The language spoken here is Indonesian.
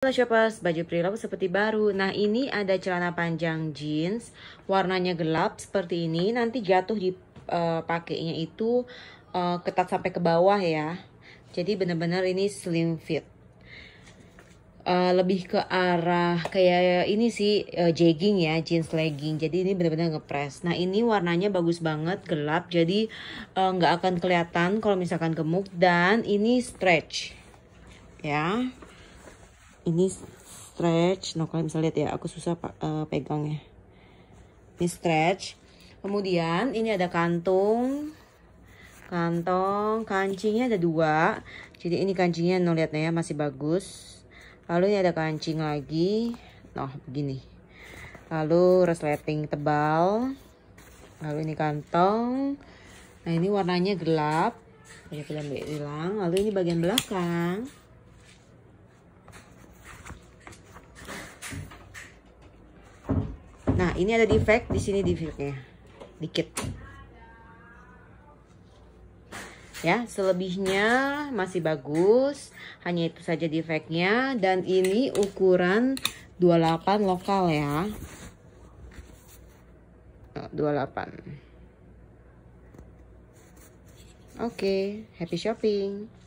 Halo shoppers, baju pre seperti baru. Nah ini ada celana panjang jeans, warnanya gelap seperti ini. Nanti jatuh di uh, pakainya itu uh, ketat sampai ke bawah ya. Jadi bener-bener ini slim fit. Uh, lebih ke arah kayak ini sih uh, jegging ya jeans legging jadi ini bener-bener ngepres nah ini warnanya bagus banget gelap jadi nggak uh, akan kelihatan kalau misalkan gemuk dan ini stretch ya ini stretch nah kalian bisa lihat ya aku susah uh, pegangnya ini stretch kemudian ini ada kantung kantong kancingnya ada dua jadi ini kancingnya no lihatnya ya masih bagus lalu ini ada kancing lagi nah begini lalu resleting tebal lalu ini kantong nah ini warnanya gelap ya gelap hilang lalu ini bagian belakang Nah, ini ada defect, di sini defectnya dikit. Ya, selebihnya masih bagus, hanya itu saja defectnya dan ini ukuran 28 lokal ya. 28. Oke, okay, happy shopping.